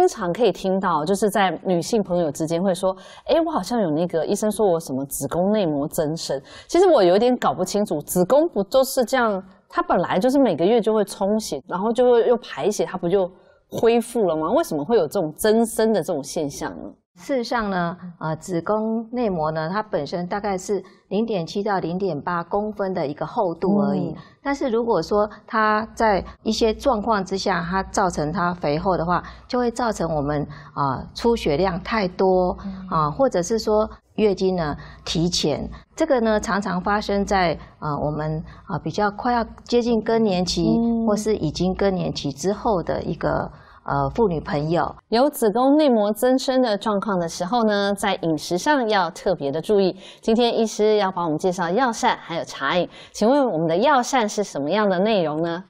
经常可以听到，就是在女性朋友之间会说：“哎，我好像有那个医生说我什么子宫内膜增生。”其实我有点搞不清楚，子宫不就是这样？它本来就是每个月就会充血，然后就会又排血，它不就恢复了吗？为什么会有这种增生的这种现象呢？事实上呢，啊，子宫内膜呢，它本身大概是零点七到零点八公分的一个厚度而已。但是如果说它在一些状况之下，它造成它肥厚的话，就会造成我们啊出血量太多啊，或者是说月经呢提前。这个呢，常常发生在啊我们啊比较快要接近更年期，或是已经更年期之后的一个。呃，妇女朋友有子宫内膜增生的状况的时候呢，在饮食上要特别的注意。今天医师要帮我们介绍药膳还有茶饮，请问我们的药膳是什么样的内容呢？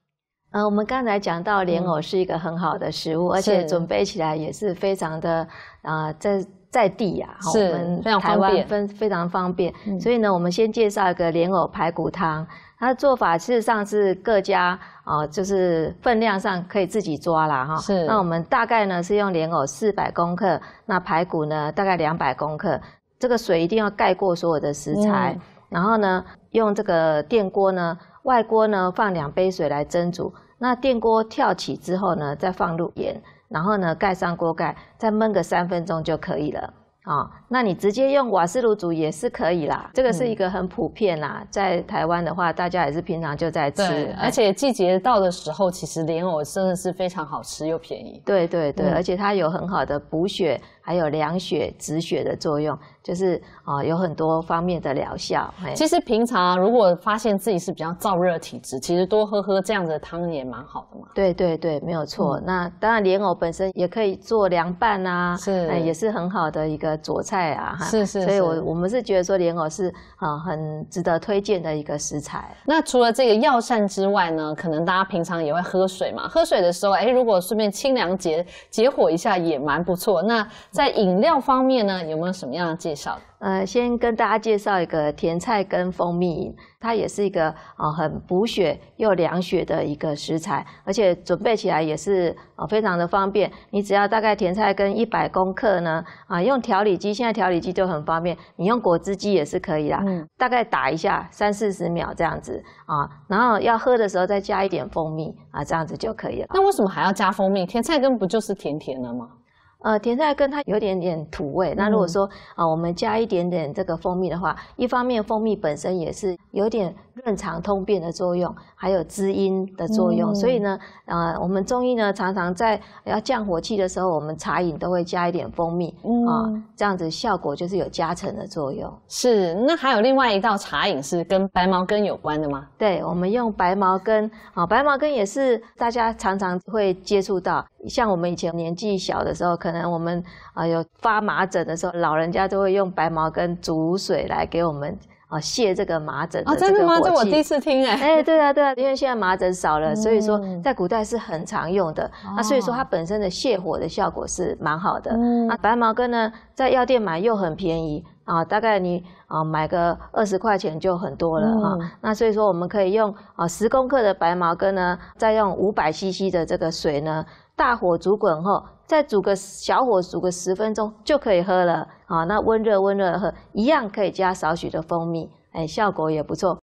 呃，我们刚才讲到莲藕是一个很好的食物，而且准备起来也是非常的啊，在。在地啊，我们台湾分非常方便，所以呢，我们先介绍一个莲藕排骨汤。它的做法事实上是各家啊，就是分量上可以自己抓啦哈。是。那我们大概呢是用莲藕四百公克，那排骨呢大概两百公克。这个水一定要盖过所有的食材，然后呢用这个电锅呢，外锅呢放两杯水来蒸煮。那电锅跳起之后呢，再放入盐。然后呢，盖上锅盖，再焖个三分钟就可以了啊。那你直接用瓦斯炉煮也是可以啦。这个是一个很普遍啦。在台湾的话，大家也是平常就在吃。而且季节到的时候，其实莲藕真的是非常好吃又便宜。对对对，而且它有很好的补血。还有凉血止血的作用，就是啊，有很多方面的疗效。其实平常如果发现自己是比较燥热体质，其实多喝喝这样的汤也蛮好的嘛。对对对，没有错。那当然，莲藕本身也可以做凉拌啊，是，也是很好的一个佐菜啊。是是。所以我我们是觉得说莲藕是啊，很值得推荐的一个食材。那除了这个药膳之外呢，可能大家平常也会喝水嘛。喝水的时候，哎，如果顺便清凉解解火一下也蛮不错。那。在饮料方面呢，有没有什么样的介绍？呃，先跟大家介绍一个甜菜根蜂蜜饮，它也是一个啊很补血又凉血的一个食材，而且准备起来也是啊非常的方便。你只要大概甜菜根一百公克呢，啊用调理机，现在调理机就很方便，你用果汁机也是可以啦。嗯。大概打一下三四十秒这样子啊，然后要喝的时候再加一点蜂蜜啊，这样子就可以了。那为什么还要加蜂蜜？甜菜根不就是甜甜的吗？呃，甜菜根它有点点土味，那如果说啊，我们加一点点这个蜂蜜的话，一方面蜂蜜本身也是有点。润肠通便的作用，还有滋阴的作用，所以呢，啊，我们中医呢常常在要降火气的时候，我们茶饮都会加一点蜂蜜啊，这样子效果就是有加成的作用。是，那还有另外一道茶饮是跟白茅根有关的吗？对，我们用白茅根啊，白茅根也是大家常常会接触到，像我们以前年纪小的时候，可能我们啊有发麻疹的时候，老人家都会用白茅根煮水来给我们。啊，泄这个麻疹的这个次气。哎，对啊对啊，因为现在麻疹少了，所以说在古代是很常用的。那所以说它本身的泻火的效果是蛮好的。那白茅根呢，在药店买又很便宜啊，大概你啊买个二十块钱就很多了啊。那所以说我们可以用啊十公克的白茅根呢，再用五百 CC 的这个水呢，大火煮滚后。再煮个小火，煮个十分钟就可以喝了啊！那温热温热喝，一样可以加少许的蜂蜜，哎，效果也不错。